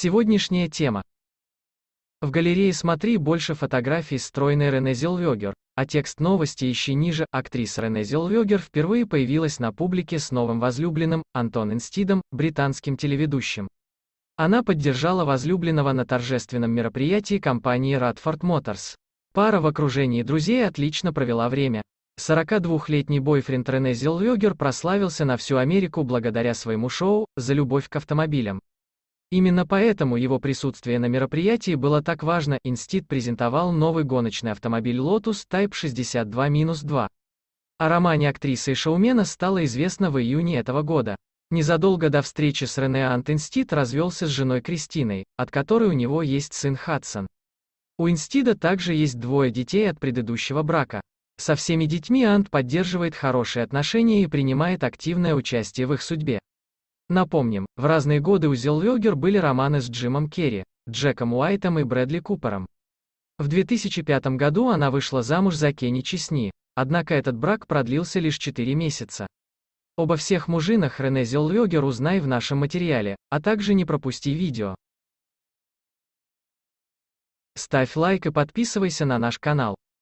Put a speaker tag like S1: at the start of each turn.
S1: Сегодняшняя тема. В галерее смотри больше фотографий стройной Рене Зелвёгер, а текст новости ищи ниже. Актриса Рене Зелвёгер впервые появилась на публике с новым возлюбленным, Антон Инстидом, британским телеведущим. Она поддержала возлюбленного на торжественном мероприятии компании Radford Motors. Пара в окружении друзей отлично провела время. 42-летний бойфренд Рене Зелвёгер прославился на всю Америку благодаря своему шоу «За любовь к автомобилям». Именно поэтому его присутствие на мероприятии было так важно. Инстит презентовал новый гоночный автомобиль Lotus Type 62-2. О романе актрисы и шоумена стало известно в июне этого года. Незадолго до встречи с Рене Антенстит развелся с женой Кристиной, от которой у него есть сын Хадсон. У Инстида также есть двое детей от предыдущего брака. Со всеми детьми Ант поддерживает хорошие отношения и принимает активное участие в их судьбе. Напомним, в разные годы у Зелвегер были романы с Джимом Керри, Джеком Уайтом и Брэдли Купером. В 2005 году она вышла замуж за Кенни Чесни, однако этот брак продлился лишь 4 месяца. Обо всех мужинах Рене Зелвегер узнай в нашем материале, а также не пропусти видео. Ставь лайк и подписывайся на наш канал.